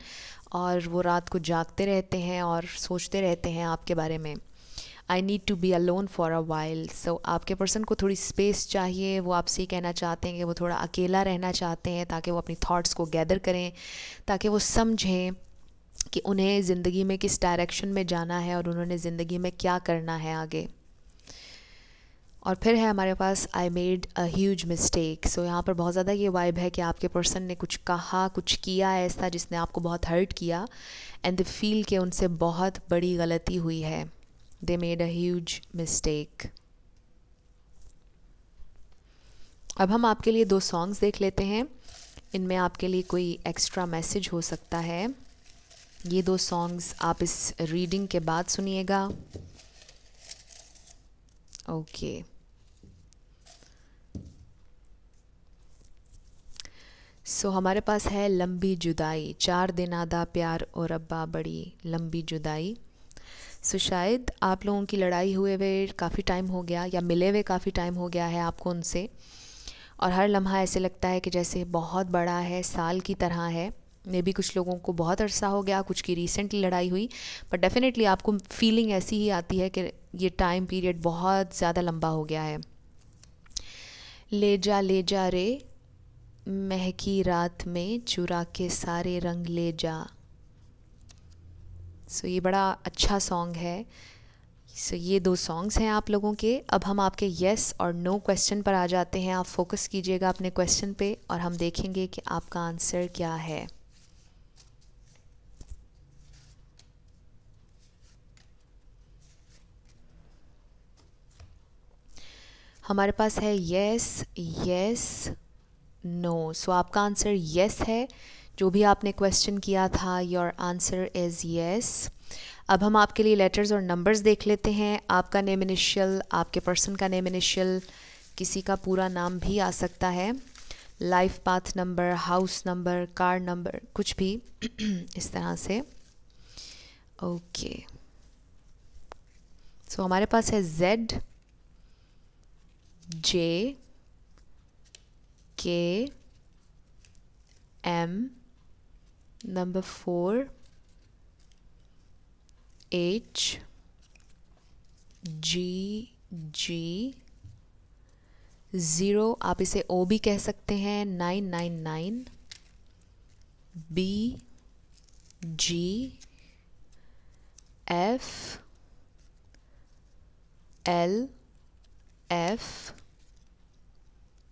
और वो रात को जागते रहते हैं और सोचते रहते हैं आपके बारे में I need to be alone for a while so आपके पर्सन को थोड़ी स्पेस चाहिए वो आपसे ही कहना चाहते हैं कि वो थोड़ा अकेला रहना चाहते हैं ताकि वो अपनी थाट्स को गैदर करें ताकि वो समझें कि उन्हें ज़िंदगी में किस डायरेक्शन में जाना है और उन्होंने ज़िंदगी में क्या करना है आगे और फिर है हमारे पास I made a huge mistake so यहाँ पर बहुत ज़्यादा ये वाइब है कि आपके पर्सन ने कुछ कहा कुछ किया ऐसा जिसने आपको बहुत हर्ट किया एंड द फील के उनसे बहुत बड़ी गलती हुई है they made a huge mistake अब हम आपके लिए दो सॉन्ग्स देख लेते हैं इनमें आपके लिए कोई एक्स्ट्रा मैसेज हो सकता है ये दो सॉन्ग्स आप इस रीडिंग के बाद सुनिएगा ओके okay. सो हमारे पास है लंबी जुदाई चार दिन आधा प्यार और अब्बा बड़ी लंबी जुदाई सो शायद आप लोगों की लड़ाई हुए हुए काफ़ी टाइम हो गया या मिले हुए काफ़ी टाइम हो गया है आपको उनसे और हर लम्हा ऐसे लगता है कि जैसे बहुत बड़ा है साल की तरह है मे भी कुछ लोगों को बहुत अरसा हो गया कुछ की रिसेंटली लड़ाई हुई बट डेफ़िनेटली आपको फीलिंग ऐसी ही आती है कि ये टाइम पीरियड बहुत ज़्यादा लंबा हो गया है ले जा ले जा रे महकी रात में चुरा के सारे रंग ले जा सो so, ये बड़ा अच्छा सॉन्ग है सो so, ये दो सॉन्ग्स हैं आप लोगों के अब हम आपके येस और नो क्वेश्चन पर आ जाते हैं आप फोकस कीजिएगा अपने क्वेश्चन पे और हम देखेंगे कि आपका आंसर क्या है हमारे पास है यस यस नो सो आपका आंसर येस है जो भी आपने क्वेश्चन किया था योर आंसर इज़ येस अब हम आपके लिए लेटर्स और नंबर्स देख लेते हैं आपका नेम इनिशियल आपके पर्सन का नेम इनिशियल किसी का पूरा नाम भी आ सकता है life path number house number car number कुछ भी इस तरह से ओके okay. सो so, हमारे पास है Z J K M number four H G G zero आप इसे ओ भी कह सकते हैं nine nine nine B G F L F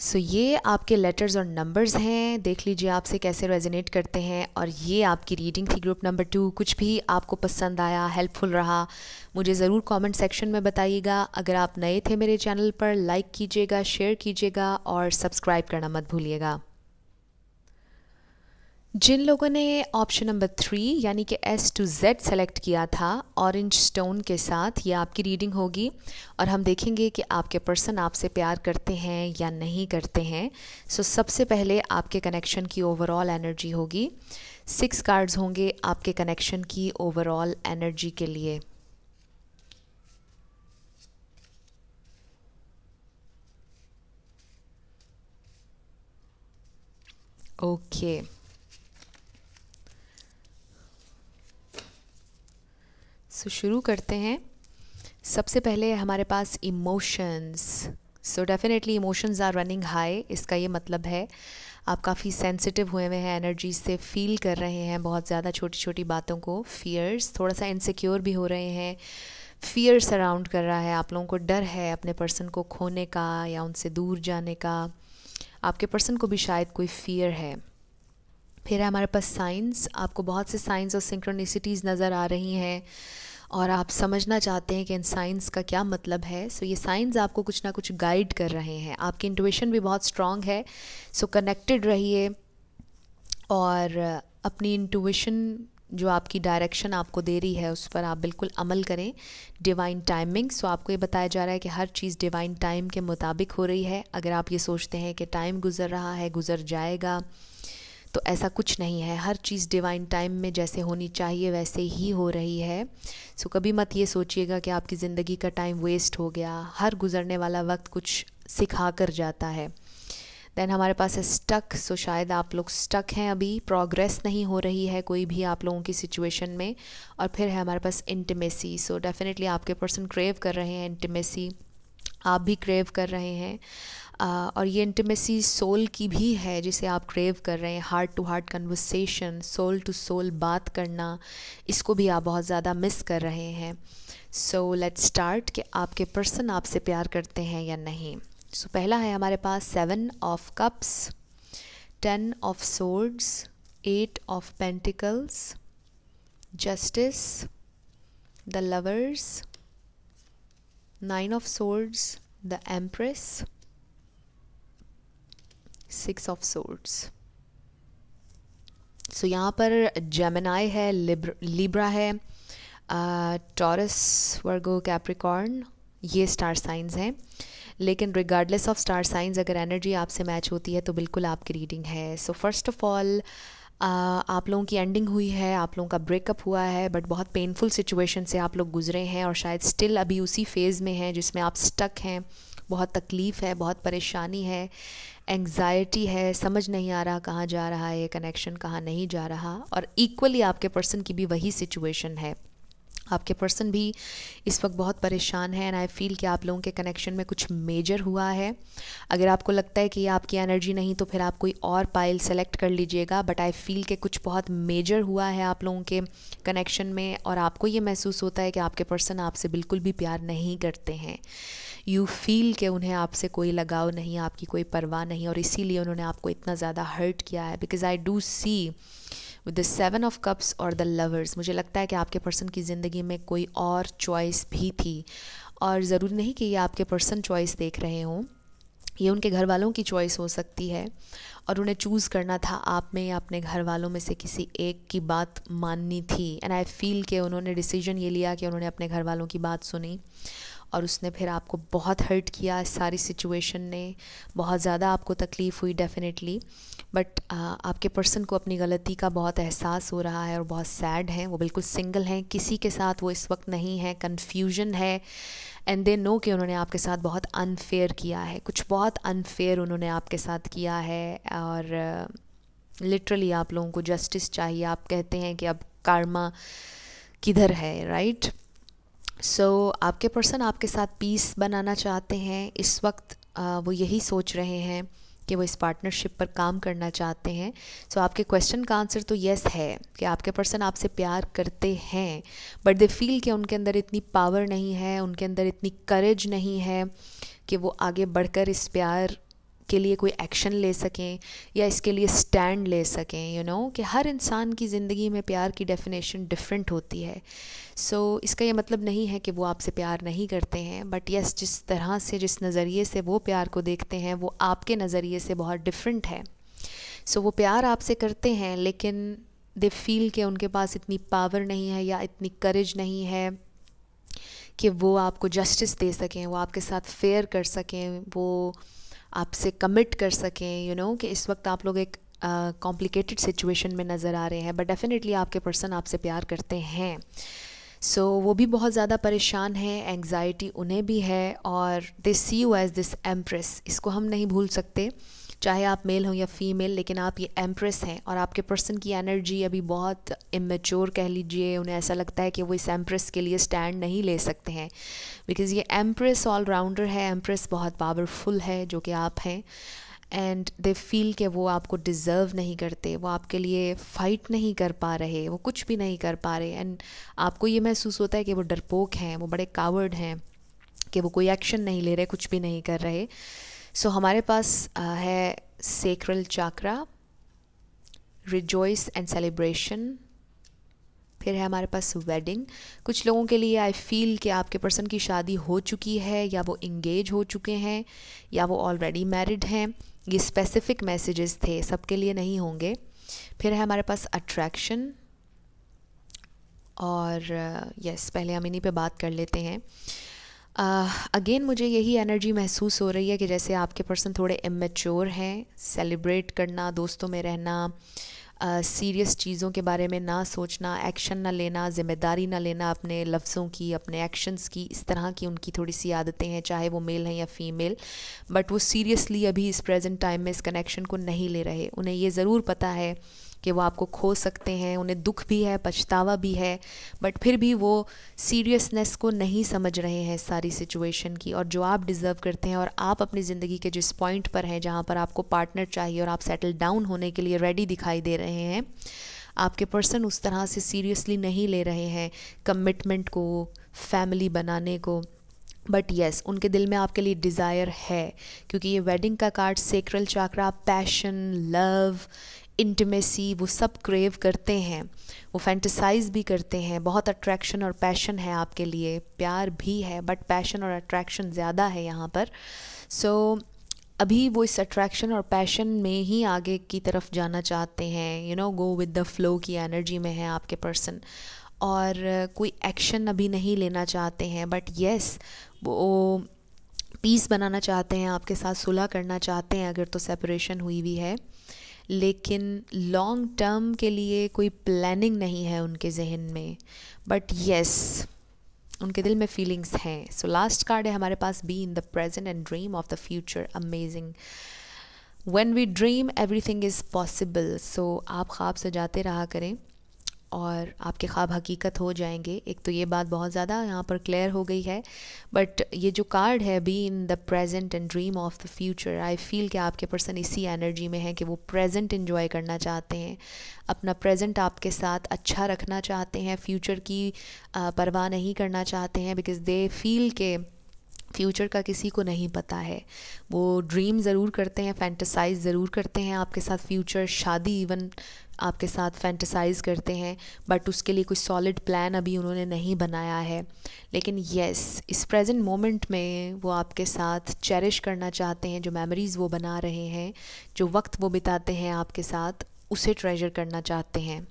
so so, ये आपके लेटर्स और नंबर्स हैं देख लीजिए आपसे कैसे रेजिनेट करते हैं और ये आपकी रीडिंग थी ग्रुप नंबर टू कुछ भी आपको पसंद आया हेल्पफुल रहा मुझे ज़रूर कमेंट सेक्शन में बताइएगा अगर आप नए थे मेरे चैनल पर लाइक कीजिएगा शेयर कीजिएगा और सब्सक्राइब करना मत भूलिएगा जिन लोगों ने ऑप्शन नंबर थ्री यानी कि एस टू जेड सेलेक्ट किया था ऑरेंज स्टोन के साथ ये आपकी रीडिंग होगी और हम देखेंगे कि आपके पर्सन आपसे प्यार करते हैं या नहीं करते हैं सो so, सबसे पहले आपके कनेक्शन की ओवरऑल एनर्जी होगी सिक्स कार्ड्स होंगे आपके कनेक्शन की ओवरऑल एनर्जी के लिए ओके okay. सो so, शुरू करते हैं सबसे पहले हमारे पास emotions so definitely emotions are running high इसका ये मतलब है आप काफ़ी सेंसिटिव हुए हुए हैं एनर्जी से फील कर रहे हैं बहुत ज़्यादा छोटी छोटी बातों को फियर्स थोड़ा सा इनसिक्योर भी हो रहे हैं फियर सराउंड कर रहा है आप लोगों को डर है अपने पर्सन को खोने का या उनसे दूर जाने का आपके पर्सन को भी शायद कोई फियर है फिर है हमारे पास साइंस आपको बहुत से साइंस और सिंक्रोनिसिटीज़ नज़र आ रही हैं और आप समझना चाहते हैं कि इन साइंस का क्या मतलब है सो so, ये साइंस आपको कुछ ना कुछ गाइड कर रहे हैं आपकी इंटुएशन भी बहुत स्ट्रांग है सो कनेक्टेड रहिए और अपनी इंटुएशन जो आपकी डायरेक्शन आपको दे रही है उस पर आप बिल्कुल अमल करें डिवाइन टाइमिंग सो आपको ये बताया जा रहा है कि हर चीज़ डिवाइन टाइम के मुताबिक हो रही है अगर आप ये सोचते हैं कि टाइम गुजर रहा है गुजर जाएगा तो ऐसा कुछ नहीं है हर चीज़ डिवाइन टाइम में जैसे होनी चाहिए वैसे ही हो रही है सो so, कभी मत ये सोचिएगा कि आपकी ज़िंदगी का टाइम वेस्ट हो गया हर गुजरने वाला वक्त कुछ सिखा कर जाता है देन हमारे पास है स्टक सो so शायद आप लोग स्टक हैं अभी प्रोग्रेस नहीं हो रही है कोई भी आप लोगों की सिचुएशन में और फिर है हमारे पास इंटीमेसी सो डेफिनेटली आपके पर्सन क्रेव कर रहे हैं इंटीमेसी आप भी क्रेव कर रहे हैं और ये इंटीमेसी सोल की भी है जिसे आप क्रेव कर रहे हैं heart to heart conversation soul to soul बात करना इसको भी आप बहुत ज़्यादा मिस कर रहे हैं सो लेट्स स्टार्ट कि आपके पर्सन आपसे प्यार करते हैं या नहीं सो so, पहला है हमारे पास seven of cups ten of swords eight of pentacles justice the lovers nine of swords the empress six of swords so यहाँ पर जेमिनाई है लिब्रा है टॉरस वर्गो कैप्रिकॉर्न ये स्टार साइंस हैं लेकिन रिगार्डलेस ऑफ स्टार साइंस अगर energy आपसे match होती है तो बिल्कुल आपकी रीडिंग है सो फर्स्ट ऑफ ऑल आप लोगों की एंडिंग हुई है आप लोगों का ब्रेकअप हुआ है बट बहुत पेनफुल सिचुएशन से आप लोग गुजरे हैं और शायद स्टिल अभी उसी फेज़ में हैं जिसमें आप स्टक हैं बहुत तकलीफ़ है बहुत परेशानी है एंग्जाइटी है समझ नहीं आ रहा कहाँ जा रहा है कनेक्शन कहाँ नहीं जा रहा और इक्वली आपके पर्सन की भी वही सिचुएशन है आपके पर्सन भी इस वक्त बहुत परेशान है एंड आई फील कि आप लोगों के कनेक्शन में कुछ मेजर हुआ है अगर आपको लगता है कि आपकी एनर्जी नहीं तो फिर आप कोई और पाइल सेलेक्ट कर लीजिएगा बट आई फील कि कुछ बहुत मेजर हुआ है आप लोगों के कनेक्शन में और आपको ये महसूस होता है कि आपके पर्सन आपसे बिल्कुल भी प्यार नहीं करते हैं यू फील के उन्हें आपसे कोई लगाव नहीं आपकी कोई परवाह नहीं और इसीलिए उन्होंने आपको इतना ज़्यादा हर्ट किया है because I do see with the seven of cups और द लवर्स मुझे लगता है कि आपके पर्सन की ज़िंदगी में कोई और चॉइस भी थी और ज़रूरी नहीं कि ये आपके पर्सन चॉइस देख रहे हों ये उनके घर वालों की चॉइस हो सकती है और उन्हें चूज़ करना था आप में या अपने घर वालों में से किसी एक की बात माननी थी एंड आई फील के उन्होंने डिसीजन ये लिया कि उन्होंने अपने घर वालों की बात सुनी और उसने फिर आपको बहुत हर्ट किया इस सारी सिचुएशन ने बहुत ज़्यादा आपको तकलीफ़ हुई डेफ़िनेटली बट आपके पर्सन को अपनी गलती का बहुत एहसास हो रहा है और बहुत सैड हैं वो बिल्कुल सिंगल हैं किसी के साथ वो इस वक्त नहीं है कन्फ्यूजन है एंड दे नो कि उन्होंने आपके साथ बहुत अनफेयर किया है कुछ बहुत अनफेयर उन्होंने आपके साथ किया है और लिटरली आप लोगों को जस्टिस चाहिए आप कहते हैं कि अब कारमा किधर है राइट right? सो so, आपके पर्सन आपके साथ पीस बनाना चाहते हैं इस वक्त आ, वो यही सोच रहे हैं कि वो इस पार्टनरशिप पर काम करना चाहते हैं सो so, आपके क्वेश्चन का आंसर तो येस है कि आपके पर्सन आपसे प्यार करते हैं बट दे फील कि उनके अंदर इतनी पावर नहीं है उनके अंदर इतनी करेज नहीं है कि वो आगे बढ़कर इस प्यार के लिए कोई एक्शन ले सकें या इसके लिए स्टैंड ले सकें यू नो कि हर इंसान की ज़िंदगी में प्यार की डेफिनेशन डिफरेंट होती है सो so, इसका ये मतलब नहीं है कि वो आपसे प्यार नहीं करते हैं बट यस yes, जिस तरह से जिस नज़रिए से वो प्यार को देखते हैं वो आपके नज़रिए से बहुत डिफरेंट है सो so, वो प्यार आपसे करते हैं लेकिन दे फील के उनके पास इतनी पावर नहीं है या इतनी करेज नहीं है कि वो आपको जस्टिस दे सकें वो आपके साथ फेयर कर सकें वो आपसे कमिट कर सकें यू you नो know, कि इस वक्त आप लोग एक कॉम्प्लिकेटेड uh, सिचुएशन में नज़र आ रहे हैं बट डेफ़िनेटली आपके पर्सन आपसे प्यार करते हैं सो so, वो भी बहुत ज़्यादा परेशान हैं एंग्जाइटी उन्हें भी है और they see you as this empress इसको हम नहीं भूल सकते चाहे आप मेल हो या फीमेल लेकिन आप ये एम्प्रेस हैं और आपके पर्सन की एनर्जी अभी बहुत इमेच्योर कह लीजिए उन्हें ऐसा लगता है कि वो इस एम्प्रेस के लिए स्टैंड नहीं ले सकते हैं बिकॉज़ ये एम्प्रेस ऑलराउंडर है एम्प्रेस बहुत पावरफुल है जो कि आप हैं एंड दे फील के वो आपको डिज़र्व नहीं करते वो आपके लिए फ़ाइट नहीं कर पा रहे वो कुछ भी नहीं कर पा रहे एंड आपको ये महसूस होता है कि वो डरपोक हैं वो बड़े कावर्ड हैं कि वो कोई एक्शन नहीं ले रहे कुछ भी नहीं कर रहे सो so, हमारे पास है sacral chakra rejoice and celebration फिर है हमारे पास वेडिंग कुछ लोगों के लिए आई फील कि आपके पर्सन की शादी हो चुकी है या वो इंगेज हो चुके हैं या वो ऑलरेडी मैरिड हैं ये स्पेसिफिक मैसेजेस थे सबके लिए नहीं होंगे फिर है हमारे पास अट्रैक्शन और यस पहले हम इन्हीं पे बात कर लेते हैं अगेन मुझे यही एनर्जी महसूस हो रही है कि जैसे आपके पर्सन थोड़े इमेच्योर हैं सेलिब्रेट करना दोस्तों में रहना सीरियस uh, चीज़ों के बारे में ना सोचना एक्शन ना लेना जिम्मेदारी ना लेना अपने लफ्ज़ों की अपने एक्शंस की इस तरह की उनकी थोड़ी सी आदतें हैं चाहे वो मेल हैं या फीमेल बट वो सीरियसली अभी इस प्रेजेंट टाइम में इस कनेक्शन को नहीं ले रहे उन्हें ये ज़रूर पता है कि वो आपको खो सकते हैं उन्हें दुख भी है पछतावा भी है बट फिर भी वो सीरियसनेस को नहीं समझ रहे हैं सारी सिचुएशन की और जो आप डिज़र्व करते हैं और आप अपनी ज़िंदगी के जिस पॉइंट पर हैं जहाँ पर आपको पार्टनर चाहिए और आप सेटल डाउन होने के लिए रेडी दिखाई दे रहे हैं आपके पर्सन उस तरह से सीरियसली नहीं ले रहे हैं कमिटमेंट को फैमिली बनाने को बट येस yes, उनके दिल में आपके लिए डिज़ायर है क्योंकि ये वेडिंग का card sacral chakra passion love intimacy वो सब क्रेव करते हैं वो फैंटिसाइज भी करते हैं बहुत अट्रैक्शन और पैशन है आपके लिए प्यार भी है बट पैशन और अट्रैक्शन ज़्यादा है यहाँ पर सो so, अभी वो इस अट्रैक्शन और पैशन में ही आगे की तरफ जाना चाहते हैं you know go with the flow की एनर्जी में है आपके पर्सन और कोई एक्शन अभी नहीं लेना चाहते हैं बट येस वो पीस बनाना चाहते हैं आपके साथ सुलह करना चाहते हैं अगर तो सेपरेशन हुई हुई है लेकिन लॉन्ग टर्म के लिए कोई प्लानिंग नहीं है उनके जहन में बट येस yes, उनके दिल में फीलिंग्स हैं सो लास्ट कार्ड है हमारे पास be in the present and dream of the future amazing when we dream everything is possible so आप ख्वाब सजाते रहा करें और आपके ख्वाब हकीकत हो जाएंगे एक तो ये बात बहुत ज़्यादा यहाँ पर क्लियर हो गई है बट ये जो कार्ड है be in the present and dream of the future I feel कि आपके पर्सन इसी एनर्जी में है कि वो प्रेजेंट इन्जॉय करना चाहते हैं अपना प्रेजेंट आपके साथ अच्छा रखना चाहते हैं फ्यूचर की परवाह नहीं करना चाहते हैं बिकॉज़ दे फील के फ्यूचर का किसी को नहीं पता है वो ड्रीम ज़रूर करते हैं फैंटसाइज ज़रूर करते हैं आपके साथ फ्यूचर शादी इवन आपके साथ फैंटसाइज करते हैं बट उसके लिए कोई सॉलिड प्लान अभी उन्होंने नहीं बनाया है लेकिन यस इस प्रेजेंट मोमेंट में वो आपके साथ चेरिश करना चाहते हैं जो मेमोरीज़ वो बना रहे हैं जो वक्त वो बिताते हैं आपके साथ उसे ट्रेजर करना चाहते हैं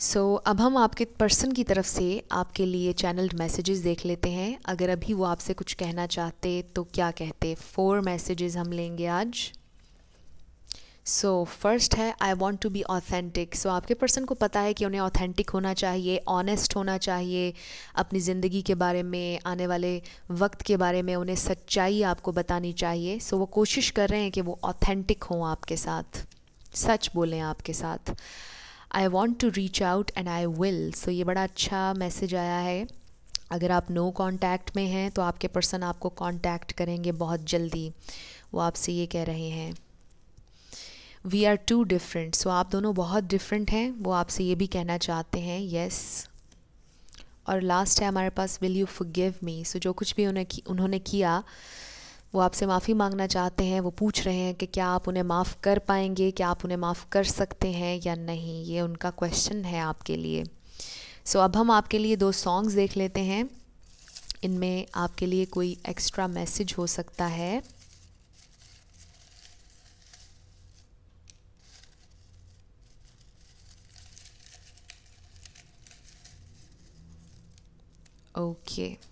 सो so, अब हम आपके पर्सन की तरफ से आपके लिए चैनल्ड मैसेजेस देख लेते हैं अगर अभी वो आपसे कुछ कहना चाहते तो क्या कहते फोर मैसेजेस हम लेंगे आज सो फर्स्ट है I want to be authentic so आपके पर्सन को पता है कि उन्हें ऑथेंटिक होना चाहिए ऑनेस्ट होना चाहिए अपनी ज़िंदगी के बारे में आने वाले वक्त के बारे में उन्हें सच्चाई आपको बतानी चाहिए सो so, वो कोशिश कर रहे हैं कि वो ऑथेंटिक हों आपके साथ सच बोलें आपके साथ I want to reach out and I will so ये बड़ा अच्छा मैसेज आया है अगर आप नो no कॉन्टैक्ट में हैं तो आपके पर्सन आपको कॉन्टैक्ट करेंगे बहुत जल्दी वो आपसे ये कह रहे हैं we are too different so आप दोनों बहुत डिफरेंट हैं वो आपसे ये भी कहना चाहते हैं येस और लास्ट है हमारे पास will you give me so जो कुछ भी उन्होंने उन्होंने किया वो आपसे माफ़ी मांगना चाहते हैं वो पूछ रहे हैं कि क्या आप उन्हें माफ़ कर पाएंगे क्या आप उन्हें माफ़ कर सकते हैं या नहीं ये उनका क्वेश्चन है आपके लिए सो so, अब हम आपके लिए दो सॉन्ग्स देख लेते हैं इनमें आपके लिए कोई एक्स्ट्रा मैसेज हो सकता है ओके okay.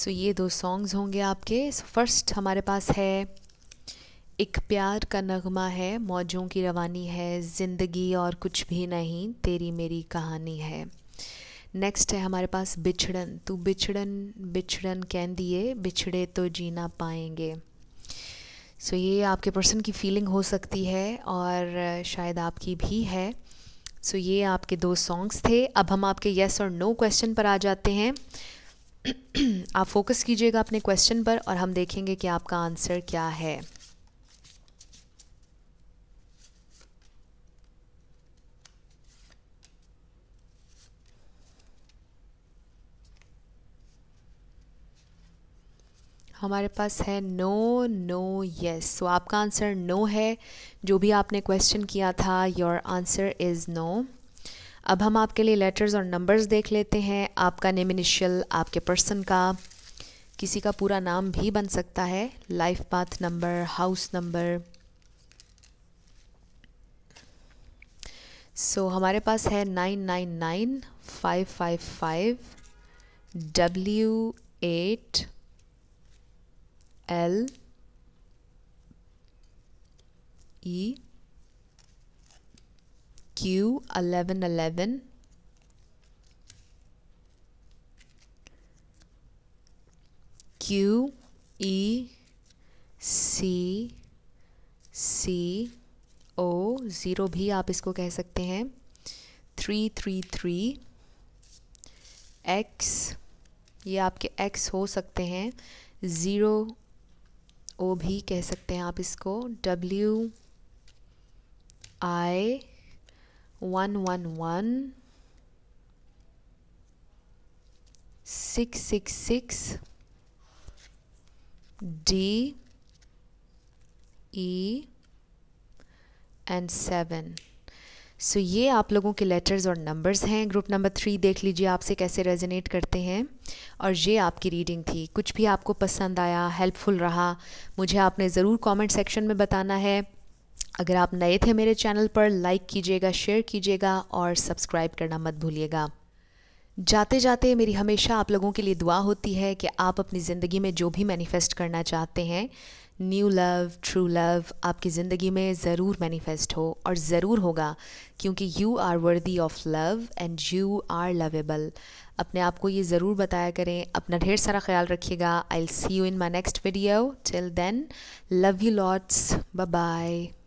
सो so, ये दो सॉन्ग्स होंगे आपके सो so, फर्स्ट हमारे पास है एक प्यार का नगमा है मौजों की रवानी है ज़िंदगी और कुछ भी नहीं तेरी मेरी कहानी है नेक्स्ट है हमारे पास बिछड़न तू बिछड़न बिछड़न कह दिए बिछड़े तो जीना पाएंगे सो so, ये आपके पर्सन की फीलिंग हो सकती है और शायद आपकी भी है सो so, ये आपके दो सॉन्ग्स थे अब हम आपके येस और नो क्वेश्चन पर आ जाते हैं आप फोकस कीजिएगा अपने क्वेश्चन पर और हम देखेंगे कि आपका आंसर क्या है हमारे पास है नो नो यस सो आपका आंसर नो no है जो भी आपने क्वेश्चन किया था योर आंसर इज़ नो अब हम आपके लिए लेटर्स और नंबर्स देख लेते हैं आपका नेम इनिशियल आपके पर्सन का किसी का पूरा नाम भी बन सकता है life path number house number so हमारे पास है nine nine nine five five five W eight L E Q eleven eleven. Q E C C O zero भी आप इसको कह सकते हैं थ्री थ्री थ्री एक्स ये आपके एक्स हो सकते हैं ज़ीरो ओ भी कह सकते हैं आप इसको W I one one one six six six D E and seven so ये आप लोगों के लेटर्स और नंबर्स हैं ग्रुप नंबर थ्री देख लीजिए आपसे कैसे रेजोनेट करते हैं और ये आपकी रीडिंग थी कुछ भी आपको पसंद आया हेल्पफुल रहा मुझे आपने ज़रूर कमेंट सेक्शन में बताना है अगर आप नए थे मेरे चैनल पर लाइक कीजिएगा शेयर कीजिएगा और सब्सक्राइब करना मत भूलिएगा जाते जाते मेरी हमेशा आप लोगों के लिए दुआ होती है कि आप अपनी ज़िंदगी में जो भी मैनिफेस्ट करना चाहते हैं न्यू लव ट्रू लव आपकी ज़िंदगी में ज़रूर मैनिफेस्ट हो और ज़रूर होगा क्योंकि you are worthy of love and you are lovable अपने आप को ये ज़रूर बताया करें अपना ढेर सारा ख्याल रखिएगा I see you in my next video till then love you lots bye